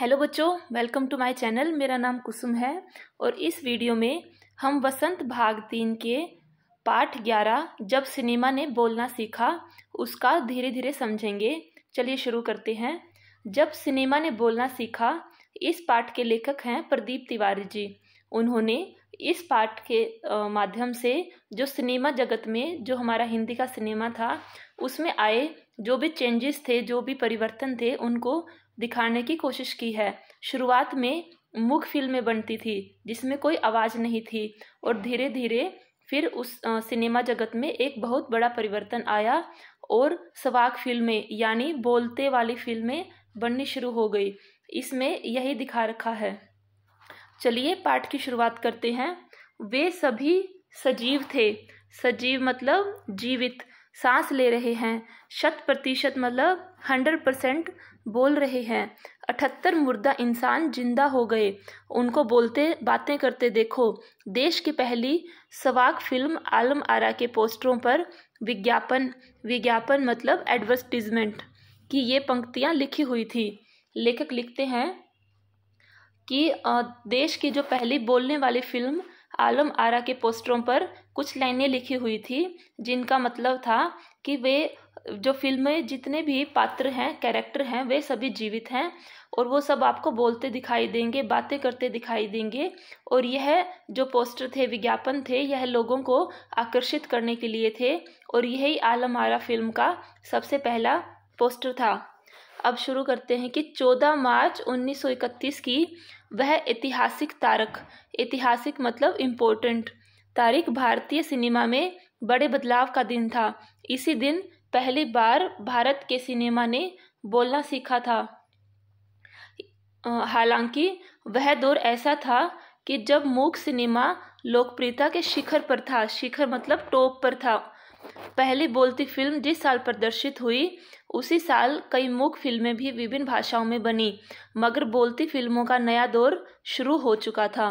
hello बच्चों welcome to my channel मेरा नाम कुसुम है और इस वीडियो में हम वसंत भाग तीन के पार्ट ग्यारह जब सिनेमा ने बोलना सीखा उसका धीरे धीरे समझेंगे चलिए शुरू करते हैं जब सिनेमा ने बोलना सीखा इस पाठ के लेखक हैं प्रदीप तिवारी जी उन्होंने इस पाठ के माध्यम से जो सिनेमा जगत में जो हमारा हिंदी का सिनेमा था उसमें आए जो भी चेंजेस थे जो भी परिवर्तन थे उनको दिखाने की कोशिश की है शुरुआत में मुख फिल्में बनती थी जिसमें कोई आवाज़ नहीं थी और धीरे धीरे फिर उस सिनेमा जगत में एक बहुत बड़ा परिवर्तन आया और सवाक फिल्में यानी बोलते वाली फिल्में बननी शुरू हो गई इसमें यही दिखा रखा है चलिए पाठ की शुरुआत करते हैं वे सभी सजीव थे सजीव मतलब जीवित सांस ले रहे हैं शत प्रतिशत मतलब हंड्रेड परसेंट बोल रहे हैं अठहत्तर मुर्दा इंसान जिंदा हो गए उनको बोलते बातें करते देखो देश की पहली सवाक फिल्म आलम आरा के पोस्टरों पर विज्ञापन विज्ञापन मतलब एडवर्टीजमेंट की ये पंक्तियाँ लिखी हुई थी लेखक लिखते हैं कि देश की जो पहली बोलने वाली फिल्म आलम आरा के पोस्टरों पर कुछ लाइनें लिखी हुई थी जिनका मतलब था कि वे जो फिल्म में जितने भी पात्र हैं कैरेक्टर हैं वे सभी जीवित हैं और वो सब आपको बोलते दिखाई देंगे बातें करते दिखाई देंगे और यह जो पोस्टर थे विज्ञापन थे यह लोगों को आकर्षित करने के लिए थे और यही आलम आरा फिल्म का सबसे पहला पोस्टर था अब शुरू करते हैं कि 14 मार्च 1931 की वह ऐतिहासिक तारक ऐतिहासिक मतलब इम्पोर्टेंट तारीख भारतीय सिनेमा में बड़े बदलाव का दिन था इसी दिन पहली बार भारत के सिनेमा ने बोलना सीखा था हालांकि वह दौर ऐसा था कि जब मूक सिनेमा लोकप्रियता के शिखर पर था शिखर मतलब टॉप पर था पहली बोलती फिल्म जिस साल प्रदर्शित हुई उसी साल कई मूक फिल्में भी विभिन्न भाषाओं में बनी मगर बोलती फिल्मों का नया दौर शुरू हो चुका था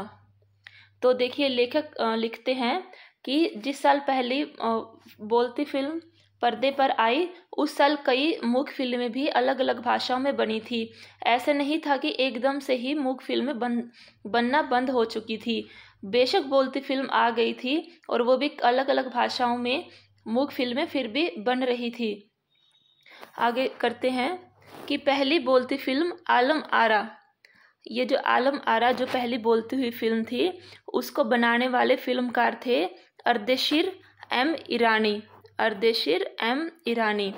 तो देखिए लेखक लिखते हैं कि जिस साल पहली बोलती फिल्म पर्दे पर आई उस साल कई मूक फिल्में भी अलग अलग भाषाओं में बनी थी ऐसा नहीं था कि एकदम से ही मूक फिल्में बन बनना बंद हो चुकी थी बेशक बोलती फिल्म आ गई थी और वो भी अलग अलग भाषाओं में मूक फिल्में फिर भी बन रही थी आगे करते हैं कि पहली बोलती फिल्म आलम आरा ये जो आलम आरा जो पहली बोलती हुई फिल्म थी उसको बनाने वाले फिल्मकार थे अर्देशिर एम ईरानी अर्देशिर एम ईरानी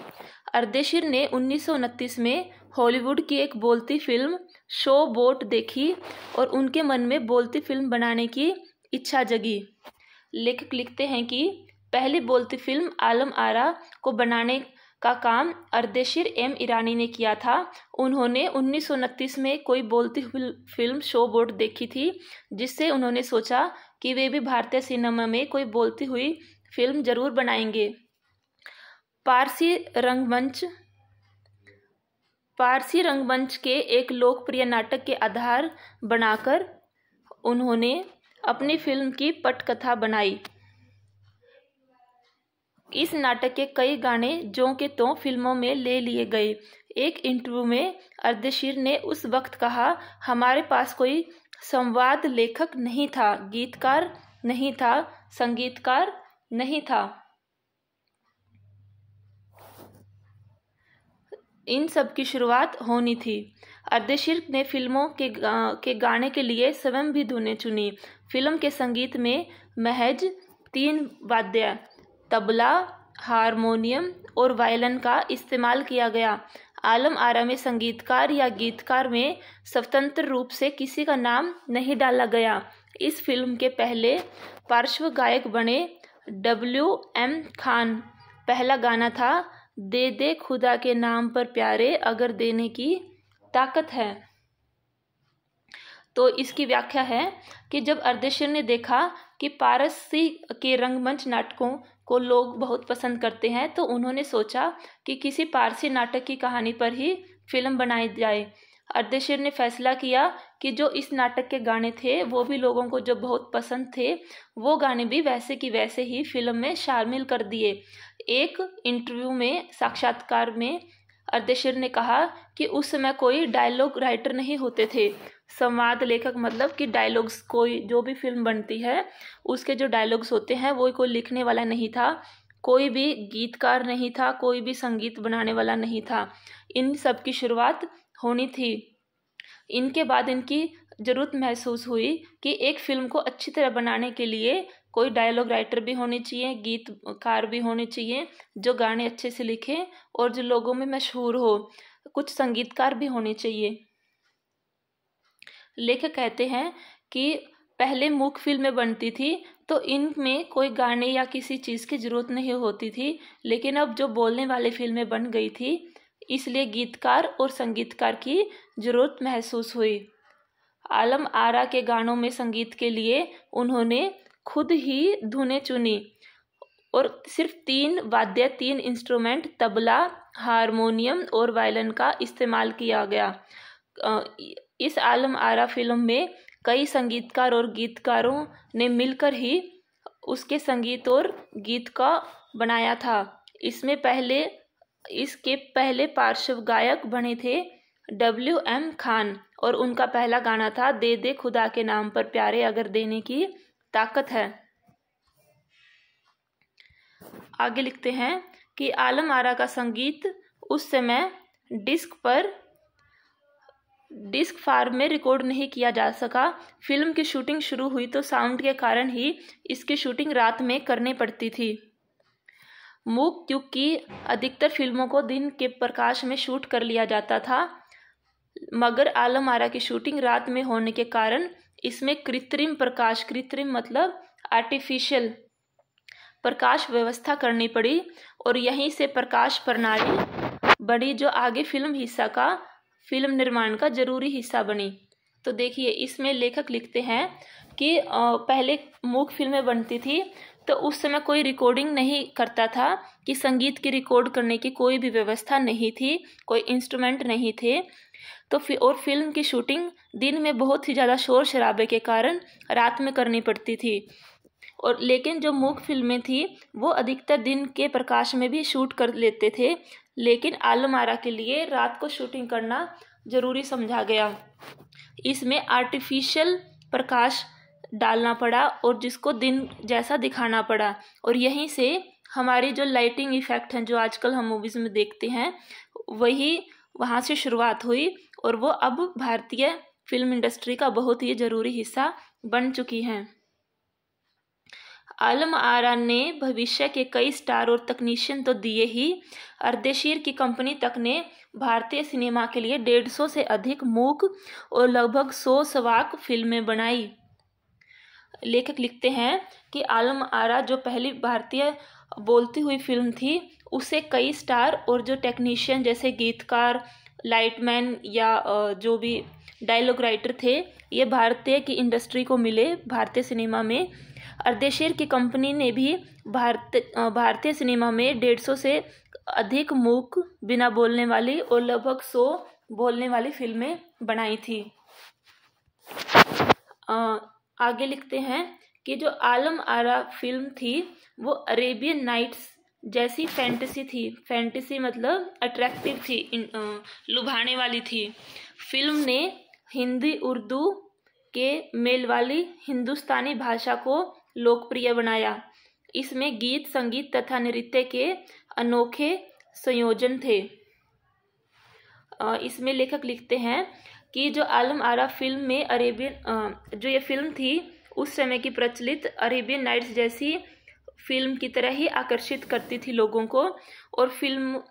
अर्देशिर ने उन्नीस में हॉलीवुड की एक बोलती फिल्म शो बोट देखी और उनके मन में बोलती फिल्म बनाने की इच्छा जगी लेखक लिखते हैं कि पहली बोलती फिल्म आलम आरा को बनाने का काम अर्देशिर एम ईरानी ने किया था उन्होंने उन्नीस में कोई बोलती फिल्म शो बोट देखी थी जिससे उन्होंने सोचा कि वे भी भारतीय सिनेमा में कोई बोलती हुई फिल्म जरूर बनाएंगे पारसी रंगमंच पारसी रंगमंच के एक लोकप्रिय नाटक के आधार बनाकर उन्होंने अपनी फिल्म की पटकथा बनाई इस नाटक के कई गाने जो के तो फिल्मों में ले लिए गए एक इंटरव्यू में अर्धशीर ने उस वक्त कहा हमारे पास कोई संवाद लेखक नहीं था गीतकार नहीं था संगीतकार नहीं था इन सब की शुरुआत होनी थी अर्देशिर्क ने फिल्मों के गा, के गाने के लिए स्वयं भी धुने चुनी फिल्म के संगीत में महज तीन वाद्य तबला हारमोनियम और वायलन का इस्तेमाल किया गया आलम आरा में संगीतकार या गीतकार में स्वतंत्र रूप से किसी का नाम नहीं डाला गया इस फिल्म के पहले पार्श्व गायक बने डब्ल्यू एम खान पहला गाना था दे दे खुदा के नाम पर प्यारे अगर देने की ताकत है तो इसकी व्याख्या है कि जब अर्देश्वर ने देखा कि पारसी के रंगमंच नाटकों को लोग बहुत पसंद करते हैं तो उन्होंने सोचा कि किसी पारसी नाटक की कहानी पर ही फिल्म बनाई जाए अर्धेश्वर ने फैसला किया कि जो इस नाटक के गाने थे वो भी लोगों को जो बहुत पसंद थे वो गाने भी वैसे कि वैसे ही फिल्म में शामिल कर दिए एक इंटरव्यू में साक्षात्कार में अर्देशर ने कहा कि उस समय कोई डायलॉग राइटर नहीं होते थे संवाद लेखक मतलब कि डायलॉग्स कोई जो भी फिल्म बनती है उसके जो डायलॉग्स होते हैं वो कोई लिखने वाला नहीं था कोई भी गीतकार नहीं था कोई भी संगीत बनाने वाला नहीं था इन सब की शुरुआत होनी थी इनके बाद इनकी ज़रूरत महसूस हुई कि एक फ़िल्म को अच्छी तरह बनाने के लिए कोई डायलॉग राइटर भी होनी चाहिए गीतकार भी होनी चाहिए जो गाने अच्छे से लिखे और जो लोगों में मशहूर हो कुछ संगीतकार भी होने चाहिए लेखक कहते हैं कि पहले मूक फिल्में बनती थी तो इनमें कोई गाने या किसी चीज़ की ज़रूरत नहीं होती थी लेकिन अब जो बोलने वाली फिल्में बन गई थी इसलिए गीतकार और संगीतकार की ज़रूरत महसूस हुई आलम आरा के गानों में संगीत के लिए उन्होंने खुद ही धुने चुनी और सिर्फ तीन वाद्य तीन इंस्ट्रूमेंट तबला हारमोनियम और वायलन का इस्तेमाल किया गया इस आलम आरा फिल्म में कई संगीतकार और गीतकारों ने मिलकर ही उसके संगीत और गीत का बनाया था इसमें पहले इसके पहले पार्श्व गायक बने थे डब्ल्यू एम खान और उनका पहला गाना था दे दे खुदा के नाम पर प्यारे अगर देने की ताकत है आगे लिखते हैं कि आलम आरा का संगीत उस समय डिस्क पर डिस्क फार्म में रिकॉर्ड नहीं किया जा सका फिल्म की शूटिंग शुरू हुई तो साउंड के कारण ही इसकी शूटिंग रात में करनी पड़ती थी मूक युग की अधिकतर फिल्मों को दिन के प्रकाश में शूट कर लिया जाता था मगर आलम आरा की शूटिंग रात में होने के कारण इसमें कृत्रिम प्रकाश कृत्रिम मतलब आर्टिफिशियल प्रकाश व्यवस्था करनी पड़ी और यहीं से प्रकाश प्रणाली बड़ी जो आगे फिल्म हिस्सा का फिल्म निर्माण का जरूरी हिस्सा बनी तो देखिए इसमें लेखक लिखते हैं कि पहले मूक फिल्में बनती थी तो उस समय कोई रिकॉर्डिंग नहीं करता था कि संगीत की रिकॉर्ड करने की कोई भी व्यवस्था नहीं थी कोई इंस्ट्रूमेंट नहीं थे तो और फिल्म की शूटिंग दिन में बहुत ही ज़्यादा शोर शराबे के कारण रात में करनी पड़ती थी और लेकिन जो मूक फिल्में थी वो अधिकतर दिन के प्रकाश में भी शूट कर लेते थे लेकिन आलम आरा के लिए रात को शूटिंग करना ज़रूरी समझा गया इसमें आर्टिफिशियल प्रकाश डालना पड़ा और जिसको दिन जैसा दिखाना पड़ा और यहीं से हमारी जो लाइटिंग इफ़ेक्ट हैं जो आजकल हम मूवीज़ में देखते हैं वही वहाँ से शुरुआत हुई और वो अब भारतीय फिल्म इंडस्ट्री का बहुत ही ज़रूरी हिस्सा बन चुकी हैं आलम आरा ने भविष्य के कई स्टार और तकनीशियन तो दिए ही अर्देशीर की कंपनी तक ने भारतीय सिनेमा के लिए डेढ़ सौ से अधिक मूक और लगभग सौ सवाक फिल्में बनाई लेखक लिखते हैं कि आलम आरा जो पहली भारतीय बोलती हुई फिल्म थी उसे कई स्टार और जो टेक्नीशियन जैसे गीतकार लाइटमैन या जो भी डायलॉग राइटर थे ये भारतीय की इंडस्ट्री को मिले भारतीय सिनेमा में अर्देशेर की कंपनी ने भी भारत भारतीय सिनेमा में डेढ़ सौ से अधिक मूक बिना बोलने वाली और लगभग सौ बोलने वाली फिल्में बनाई थी आगे लिखते हैं कि जो आलम आरा फिल्म थी वो अरेबियन नाइट्स जैसी फैंटेसी थी फैंटेसी मतलब अट्रैक्टिव थी लुभाने वाली थी फिल्म ने हिंदी उर्दू के मेल वाली हिंदुस्तानी भाषा को लोकप्रिय बनाया इसमें गीत संगीत तथा नृत्य के अनोखे संयोजन थे इसमें लेखक लिखते हैं कि जो आलम आरा फिल्म में अरेबियन जो ये फिल्म थी उस समय की प्रचलित अरेबियन नाइट्स जैसी फिल्म की तरह ही आकर्षित करती थी लोगों को और फिल्म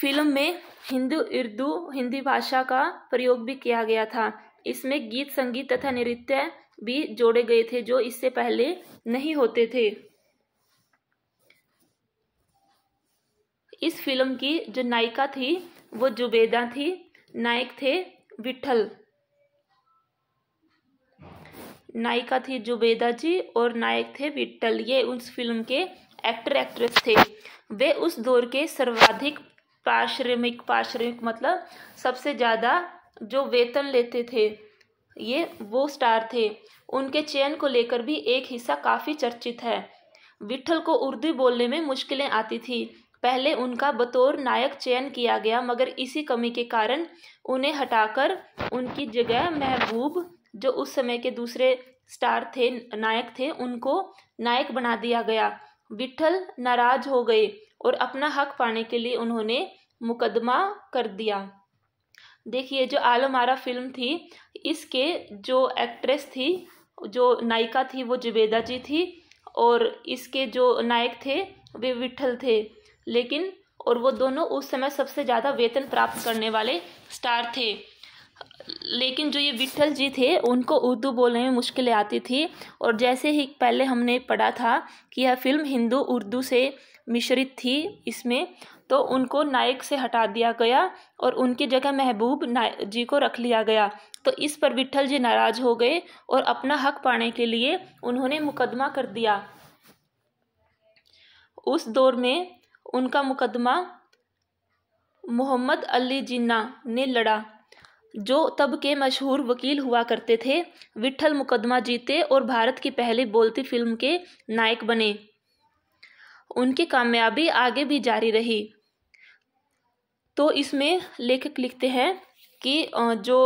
फिल्म में हिंदू उर्दू हिंदी भाषा का प्रयोग भी किया गया था इसमें गीत संगीत तथा नृत्य भी जोड़े गए थे जो इससे पहले नहीं होते थे इस फिल्म की जो नायिका थी वो जुबेदा थी नायक थे विठल नायिका थी जुबेदा जी और नायक थे विट्टल ये उस फिल्म के एक्टर एक्ट्रेस थे वे उस दौर के सर्वाधिक पारिश्रमिक पारिश्रमिक मतलब सबसे ज़्यादा जो वेतन लेते थे ये वो स्टार थे उनके चयन को लेकर भी एक हिस्सा काफ़ी चर्चित है विट्ठल को उर्दू बोलने में मुश्किलें आती थी पहले उनका बतौर नायक चयन किया गया मगर इसी कमी के कारण उन्हें हटाकर उनकी जगह महबूब जो उस समय के दूसरे स्टार थे नायक थे उनको नायक बना दिया गया विठल नाराज हो गए और अपना हक पाने के लिए उन्होंने मुकदमा कर दिया देखिए जो आलमारा फिल्म थी इसके जो एक्ट्रेस थी जो नायिका थी वो जुबेदा जी थी और इसके जो नायक थे वे विठल थे लेकिन और वो दोनों उस समय सबसे ज़्यादा वेतन प्राप्त करने वाले स्टार थे लेकिन जो ये विट्ठल जी थे उनको उर्दू बोलने में मुश्किलें आती थी और जैसे ही पहले हमने पढ़ा था कि यह फ़िल्म हिंदू उर्दू से मिश्रित थी इसमें तो उनको नायक से हटा दिया गया और उनकी जगह महबूब जी को रख लिया गया तो इस पर विट्ठल जी नाराज़ हो गए और अपना हक पाने के लिए उन्होंने मुकदमा कर दिया उस दौर में उनका मुकदमा मोहम्मद अली जिन्ना ने लड़ा जो तब के मशहूर वकील हुआ करते थे विठल मुकदमा जीते और भारत की पहली बोलती फिल्म के नायक बने उनकी कामयाबी आगे भी जारी रही तो इसमें लेखक लिखते हैं कि जो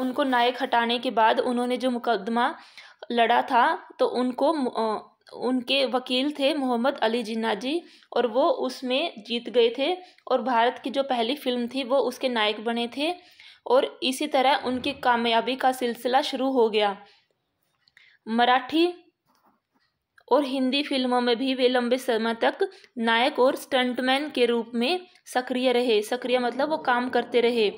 उनको नायक हटाने के बाद उन्होंने जो मुकदमा लड़ा था तो उनको उनके वकील थे मोहम्मद अली जिन्ना जी और वो उसमें जीत गए थे और भारत की जो पहली फिल्म थी वो उसके नायक बने थे और इसी तरह उनकी कामयाबी का सिलसिला शुरू हो गया मराठी और हिंदी फिल्मों में भी वे लंबे समय तक नायक और स्टंटमैन के रूप में सक्रिय रहे सक्रिय मतलब वो काम करते रहे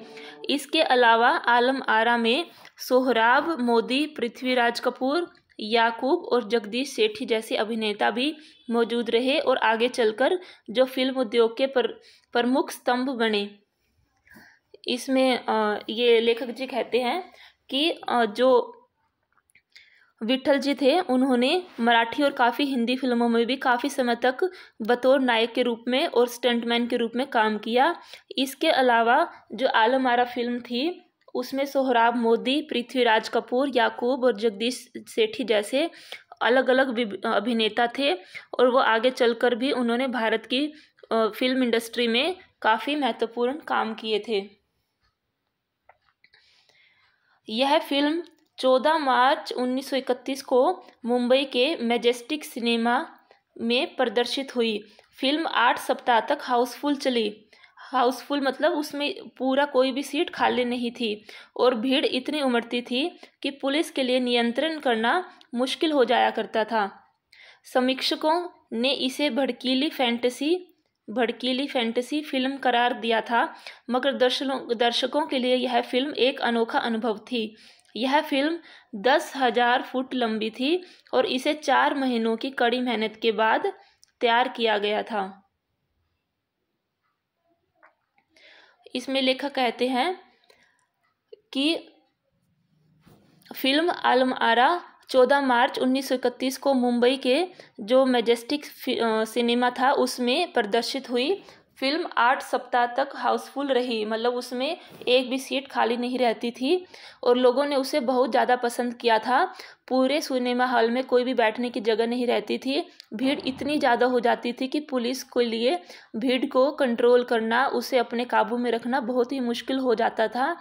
इसके अलावा आलम आरा में सोहराब मोदी पृथ्वीराज कपूर याकूब और जगदीश सेठी जैसे अभिनेता भी मौजूद रहे और आगे चलकर जो फिल्म उद्योग के पर, प्रमुख स्तंभ बने इसमें ये लेखक जी कहते हैं कि जो विठल जी थे उन्होंने मराठी और काफ़ी हिंदी फिल्मों में भी काफ़ी समय तक बतौर नायक के रूप में और स्टंटमैन के रूप में काम किया इसके अलावा जो आलमारा फिल्म थी उसमें सोहराब मोदी पृथ्वीराज कपूर याकूब और जगदीश सेठी जैसे अलग अलग अभिनेता थे और वो आगे चलकर भी उन्होंने भारत की फिल्म इंडस्ट्री में काफ़ी महत्वपूर्ण काम किए थे यह फिल्म 14 मार्च 1931 को मुंबई के मेजेस्टिक सिनेमा में प्रदर्शित हुई फिल्म आठ सप्ताह तक हाउसफुल चली हाउसफुल मतलब उसमें पूरा कोई भी सीट खाली नहीं थी और भीड़ इतनी उमड़ती थी कि पुलिस के लिए नियंत्रण करना मुश्किल हो जाया करता था समीक्षकों ने इसे भड़कीली फैंटेसी भड़कीली फैंटेसी फिल्म करार दिया था मगर दर्शकों के लिए यह फिल्म एक अनोखा अनुभव थी यह फिल्म दस हजार फुट लंबी थी और इसे चार महीनों की कड़ी मेहनत के बाद तैयार किया गया था इसमें लेखक कहते हैं कि फिल्म आलम आरा चौदह मार्च उन्नीस सौ इकतीस को मुंबई के जो मेजेस्टिक सिनेमा था उसमें प्रदर्शित हुई फिल्म आठ सप्ताह तक हाउसफुल रही मतलब उसमें एक भी सीट खाली नहीं रहती थी और लोगों ने उसे बहुत ज़्यादा पसंद किया था पूरे सिनेमा हॉल में कोई भी बैठने की जगह नहीं रहती थी भीड़ इतनी ज़्यादा हो जाती थी कि पुलिस के लिए भीड़ को कंट्रोल करना उसे अपने काबू में रखना बहुत ही मुश्किल हो जाता था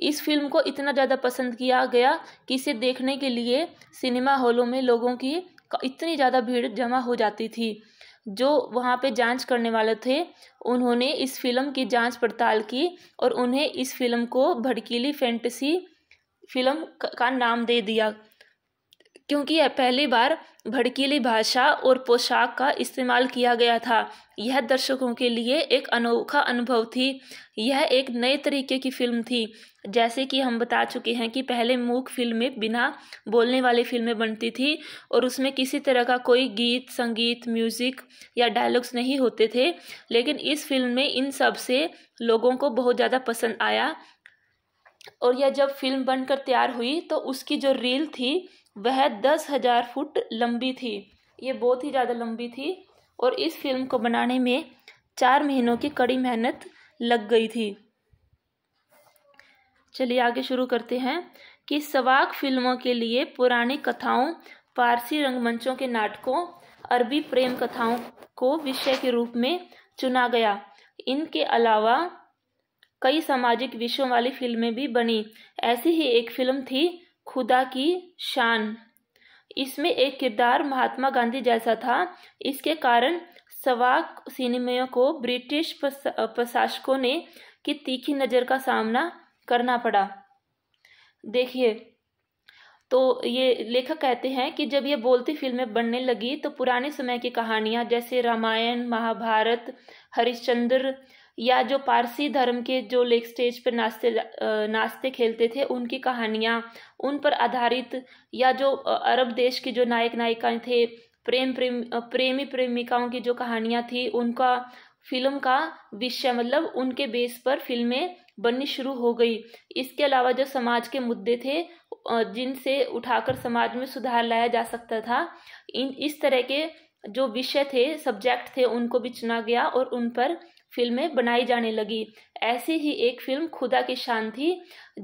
इस फिल्म को इतना ज़्यादा पसंद किया गया कि इसे देखने के लिए सिनेमा हॉलों में लोगों की इतनी ज़्यादा भीड़ जमा हो जाती थी जो वहाँ पे जांच करने वाले थे उन्होंने इस फिल्म की जांच पड़ताल की और उन्हें इस फिल्म को भड़कीली फैंटसी फिल्म का नाम दे दिया क्योंकि यह पहली बार भड़कीली भाषा और पोशाक का इस्तेमाल किया गया था यह दर्शकों के लिए एक अनोखा अनुभव थी यह एक नए तरीके की फिल्म थी जैसे कि हम बता चुके हैं कि पहले मूक फिल्में बिना बोलने वाली फिल्में बनती थी और उसमें किसी तरह का कोई गीत संगीत म्यूज़िक या डायलॉग्स नहीं होते थे लेकिन इस फिल्म में इन सब से लोगों को बहुत ज़्यादा पसंद आया और यह जब फिल्म बनकर तैयार हुई तो उसकी जो रील थी वह दस हज़ार फुट लंबी थी ये बहुत ही ज़्यादा लंबी थी और इस फिल्म को बनाने में चार महीनों की कड़ी मेहनत लग गई थी चलिए आगे शुरू करते हैं कि सवाक फिल्मों के लिए पुरानी कथाओं पारसी रंगमंचों के नाटकों अरबी प्रेम कथाओं को विषय के रूप में चुना गया इनके अलावा कई सामाजिक विषयों वाली फिल्में भी बनी ऐसी ही एक फिल्म थी खुदा की शान इसमें एक किरदार महात्मा गांधी जैसा था इसके कारण सवाक सिनेमा को ब्रिटिश प्रशासकों ने की तीखी नज़र का सामना करना पड़ा देखिए तो ये लेखक कहते हैं कि जब ये बोलती फिल्में बनने लगी तो पुराने समय की कहानियाँ जैसे रामायण महाभारत हरिश्चंद्र या जो पारसी धर्म के जो लेक स्टेज पर नाचते नाचते खेलते थे उनकी कहानियाँ उन पर आधारित या जो अरब देश के जो नायक नायिकाएं थे प्रेम प्रेम प्रेमी प्रेमिकाओं की जो कहानियाँ थी उनका फिल्म का विषय मतलब उनके बेस पर फिल्में बननी शुरू हो गई इसके अलावा जो समाज के मुद्दे थे जिनसे उठाकर समाज में सुधार लाया जा सकता था इन इस तरह के जो विषय थे सब्जेक्ट थे उनको भी चुना गया और उन पर फिल्में बनाई जाने लगी ऐसी ही एक फिल्म खुदा की शान थी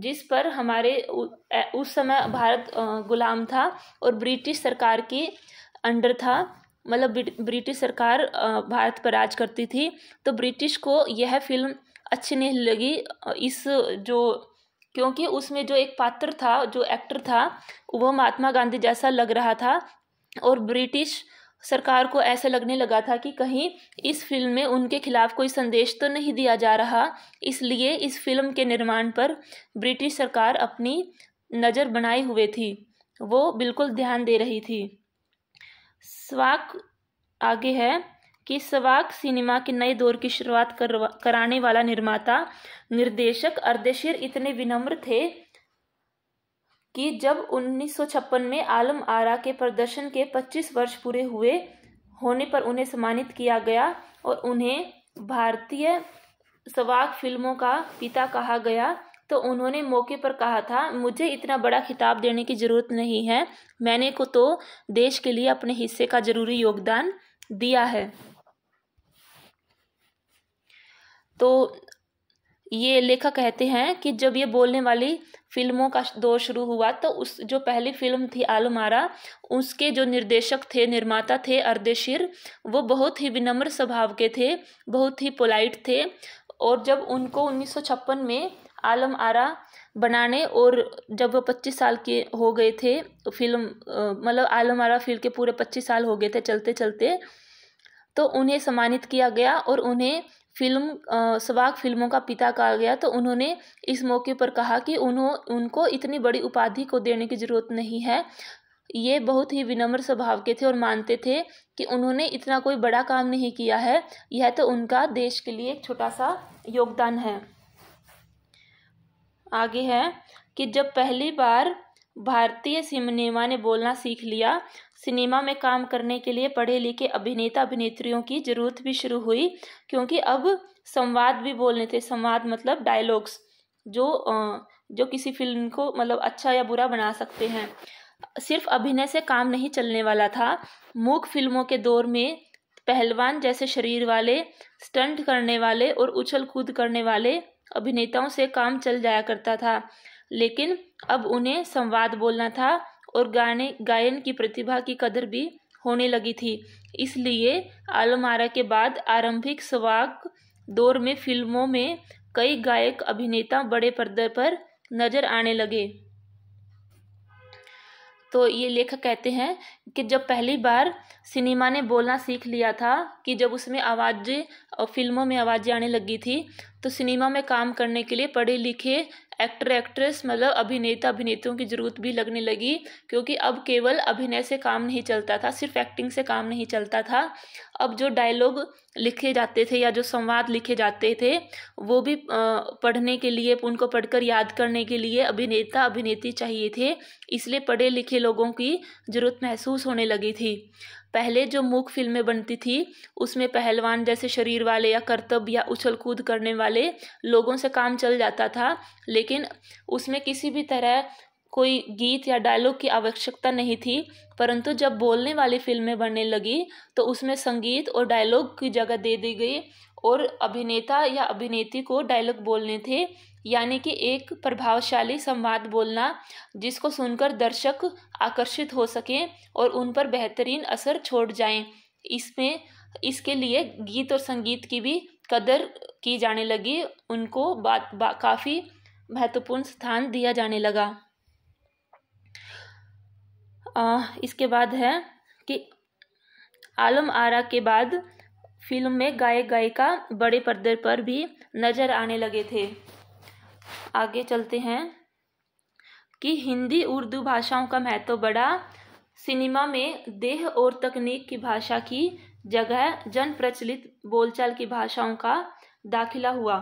जिस पर हमारे उस समय भारत गुलाम था और ब्रिटिश सरकार के अंडर था मतलब ब्रिटिश सरकार भारत पर राज करती थी तो ब्रिटिश को यह फिल्म अच्छी नहीं लगी इस जो क्योंकि उसमें जो एक पात्र था जो एक्टर था वह महात्मा गांधी जैसा लग रहा था और ब्रिटिश सरकार को ऐसा लगने लगा था कि कहीं इस फिल्म में उनके खिलाफ कोई संदेश तो नहीं दिया जा रहा इसलिए इस फिल्म के निर्माण पर ब्रिटिश सरकार अपनी नज़र बनाए हुए थी वो बिल्कुल ध्यान दे रही थी स्वाक आगे है कि सवाक सिनेमा के नए दौर की शुरुआत करवा कराने वाला निर्माता निर्देशक अर्देशिर इतने विनम्र थे कि जब 1956 में आलम आरा के प्रदर्शन के 25 वर्ष पूरे हुए होने पर उन्हें सम्मानित किया गया और उन्हें भारतीय सवाक फिल्मों का पिता कहा गया तो उन्होंने मौके पर कहा था मुझे इतना बड़ा खिताब देने की ज़रूरत नहीं है मैंने को तो देश के लिए अपने हिस्से का ज़रूरी योगदान दिया है तो ये लेखक कहते हैं कि जब ये बोलने वाली फिल्मों का दौर शुरू हुआ तो उस जो पहली फिल्म थी आलमारा उसके जो निर्देशक थे निर्माता थे अर्देशिर वो बहुत ही विनम्र स्वभाव के थे बहुत ही पोलाइट थे और जब उनको उन्नीस में आलम आरा बनाने और जब वो पच्चीस साल के हो गए थे तो फिल्म मतलब आलम आरा फिल्म के पूरे पच्चीस साल हो गए थे चलते चलते तो उन्हें सम्मानित किया गया और उन्हें फिल्म सवाग फिल्मों का पिता कहा गया तो उन्होंने इस मौके पर कहा कि उन्हों उनको इतनी बड़ी उपाधि को देने की ज़रूरत नहीं है ये बहुत ही विनम्र स्वभाव के थे और मानते थे कि उन्होंने इतना कोई बड़ा काम नहीं किया है यह तो उनका देश के लिए एक छोटा सा योगदान है आगे है कि जब पहली बार भारतीय सिनेमा ने बोलना सीख लिया सिनेमा में काम करने के लिए पढ़े लिखे अभिनेता अभिनेत्रियों की ज़रूरत भी शुरू हुई क्योंकि अब संवाद भी बोलने थे संवाद मतलब डायलॉग्स जो जो किसी फिल्म को मतलब अच्छा या बुरा बना सकते हैं सिर्फ अभिनय से काम नहीं चलने वाला था मूक फिल्मों के दौर में पहलवान जैसे शरीर वाले स्टंट करने वाले और उछल कूद करने वाले अभिनेताओं से काम चल जाया करता था लेकिन अब उन्हें संवाद बोलना था और गाने गायन की प्रतिभा की कदर भी होने लगी थी इसलिए आलमारा के बाद आरंभिक सवाक दौर में फिल्मों में कई गायक अभिनेता बड़े पर्दे पर नजर आने लगे तो ये लेखक कहते हैं कि जब पहली बार सिनेमा ने बोलना सीख लिया था कि जब उसमें आवाज़ें और फिल्मों में आवाज़ें आने लगी थी तो सिनेमा में काम करने के लिए पढ़े लिखे एक्टर एक्ट्रेस मतलब अभिनेता अभिनेत्रियों की ज़रूरत भी लगने लगी क्योंकि अब केवल अभिनय से काम नहीं चलता था सिर्फ एक्टिंग से काम नहीं चलता था अब जो डायलॉग लिखे जाते थे या जो संवाद लिखे जाते थे वो भी पढ़ने के लिए उनको पढ़कर याद करने के लिए अभिनेता अभिनेत्री चाहिए थे इसलिए पढ़े लिखे लोगों की ज़रूरत महसूस होने लगी थी पहले जो मूक फिल्में बनती थी उसमें पहलवान जैसे शरीर वाले या कर्तव्य या उछल कूद करने वाले लोगों से काम चल जाता था लेकिन उसमें किसी भी तरह कोई गीत या डायलॉग की आवश्यकता नहीं थी परंतु जब बोलने वाली फिल्में बनने लगी तो उसमें संगीत और डायलॉग की जगह दे दी गई और अभिनेता या अभिनेत्री को डायलॉग बोलने थे यानी कि एक प्रभावशाली संवाद बोलना जिसको सुनकर दर्शक आकर्षित हो सकें और उन पर बेहतरीन असर छोड़ जाएं इसमें इसके लिए गीत और संगीत की भी कदर की जाने लगी उनको बात बा, काफ़ी महत्वपूर्ण स्थान दिया जाने लगा आ, इसके बाद है कि आलम आरा के बाद फिल्म में गायक गायिका बड़े पर्दे पर भी नजर आने लगे थे आगे चलते हैं कि हिंदी उर्दू भाषाओं का महत्व तो बड़ा सिनेमा में देह और तकनीक की भाषा की जगह जन प्रचलित बोलचाल की भाषाओं का दाखिला हुआ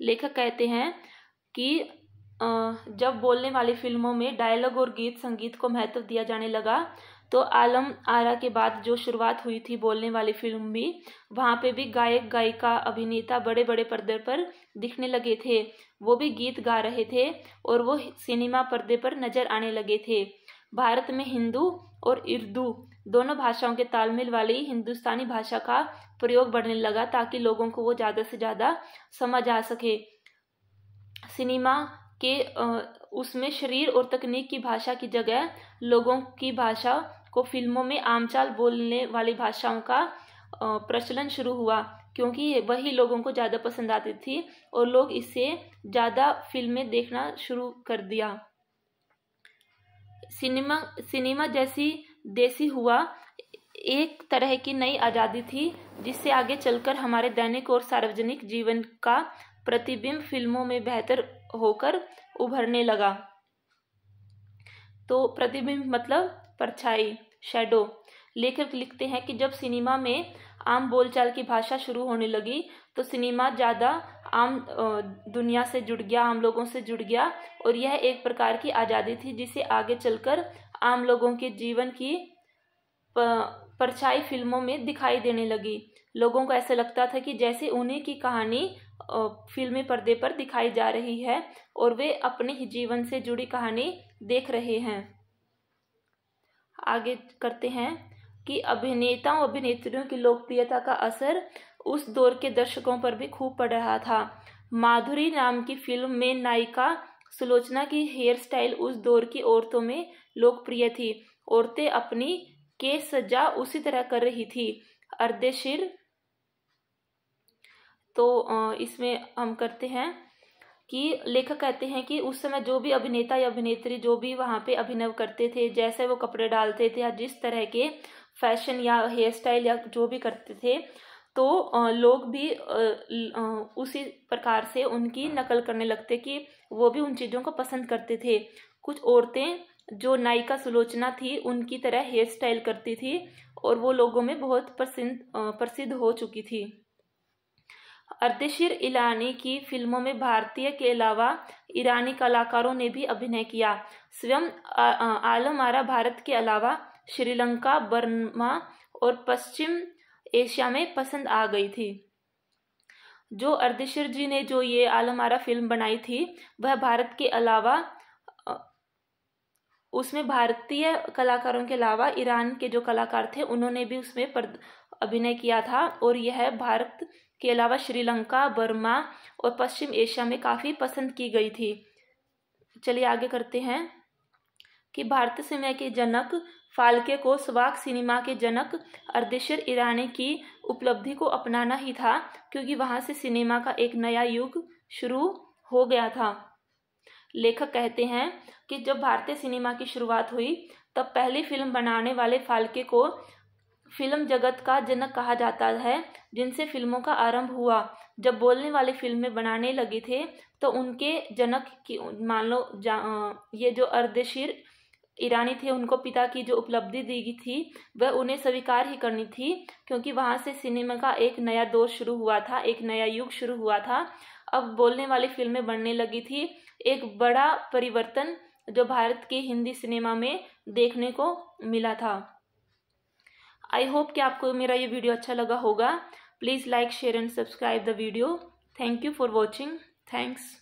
लेखक कहते हैं कि जब बोलने वाली फिल्मों में डायलॉग और गीत संगीत को महत्व दिया जाने लगा तो आलम आरा के बाद जो शुरुआत हुई थी बोलने वाली फिल्म भी वहाँ पे भी गायक गायिका अभिनेता बड़े बड़े पर्दे पर दिखने लगे थे वो भी गीत गा रहे थे और वो सिनेमा पर्दे पर नजर आने लगे थे भारत में हिंदू और उर्दू दोनों भाषाओं के तालमेल वाली हिंदुस्तानी भाषा का प्रयोग बढ़ने लगा ताकि लोगों को वो ज़्यादा से ज़्यादा समझ आ सके सिनेमा के उसमें शरीर और तकनीक की भाषा की जगह लोगों की भाषा को फिल्मों में आमचाल बोलने वाली भाषाओं का प्रचलन शुरू हुआ क्योंकि वही लोगों को ज़्यादा पसंद आती थी और लोग इसे ज़्यादा फिल्में देखना शुरू कर दिया सिनेमा सिनेमा जैसी देसी हुआ एक तरह की नई आज़ादी थी जिससे आगे चलकर हमारे दैनिक और सार्वजनिक जीवन का प्रतिबिंब फिल्मों में बेहतर होकर उभरने लगा तो प्रतिबिंब मतलब परछाई शेडो लेखक लिखते हैं कि जब सिनेमा में आम बोलचाल की भाषा शुरू होने लगी तो सिनेमा ज़्यादा आम दुनिया से जुड़ गया आम लोगों से जुड़ गया और यह एक प्रकार की आज़ादी थी जिसे आगे चलकर आम लोगों के जीवन की परछाई फिल्मों में दिखाई देने लगी लोगों को ऐसा लगता था कि जैसे उन्हीं की कहानी फिल्मी पर्दे पर दिखाई जा रही है और वे अपने ही जीवन से जुड़ी कहानी देख रहे हैं आगे करते हैं कि अभिनेताओं अभिनेत्रियों की लोकप्रियता का असर उस दौर के दर्शकों पर भी खूब पड़ रहा था माधुरी नाम की फिल्म में नायिका सुलोचना की हेयर स्टाइल उस दौर की औरतों में लोकप्रिय थी औरतें अपनी के सजा उसी तरह कर रही थी अर्धशिर तो इसमें हम करते हैं कि लेखक कहते हैं कि उस समय जो भी अभिनेता या अभिनेत्री जो भी वहाँ पे अभिनव करते थे जैसे वो कपड़े डालते थे या जिस तरह के फैशन या हेयर स्टाइल या जो भी करते थे तो लोग भी उसी प्रकार से उनकी नकल करने लगते कि वो भी उन चीज़ों को पसंद करते थे कुछ औरतें जो नायिका सुलोचना थी उनकी तरह हेयर स्टाइल करती थी और वो लोगों में बहुत प्रसिद्ध प्रसिद्ध हो चुकी थी अर्दशिर इलानी की फिल्मों में भारतीय के अलावा ईरानी कलाकारों ने भी अभिनय किया स्वयं आलम आरा भारत के अलावा श्रीलंका बर्मा और पश्चिम एशिया में पसंद आ गई थी जो अर्दशिर जी ने जो ये आलम आरा फिल्म बनाई थी वह भारत के अलावा उसमें भारतीय कलाकारों के अलावा ईरान के जो कलाकार थे उन्होंने भी उसमें अभिनय किया था और यह भारत के अलावा श्रीलंका बर्मा और पश्चिम एशिया में काफ़ी पसंद की गई थी चलिए आगे करते हैं कि भारतीय सिनेमा के जनक फाल्के को स्वाक सिनेमा के जनक अर्देशर ईरानी की उपलब्धि को अपनाना ही था क्योंकि वहाँ से सिनेमा का एक नया युग शुरू हो गया था लेखक कहते हैं कि जब भारतीय सिनेमा की शुरुआत हुई तब पहली फिल्म बनाने वाले फाल्के को फिल्म जगत का जनक कहा जाता है जिनसे फिल्मों का आरंभ हुआ जब बोलने वाले फिल्में बनाने लगे थे तो उनके जनक की मान लो ये जो अर्धशीर ईरानी थे उनको पिता की जो उपलब्धि दी थी वह उन्हें स्वीकार ही करनी थी क्योंकि वहाँ से सिनेमा का एक नया दौर शुरू हुआ था एक नया युग शुरू हुआ था अब बोलने वाली फिल्में बनने लगी थी एक बड़ा परिवर्तन जो भारत के हिंदी सिनेमा में देखने को मिला था आई होप कि आपको मेरा ये वीडियो अच्छा लगा होगा please like share and subscribe the video thank you for watching thanks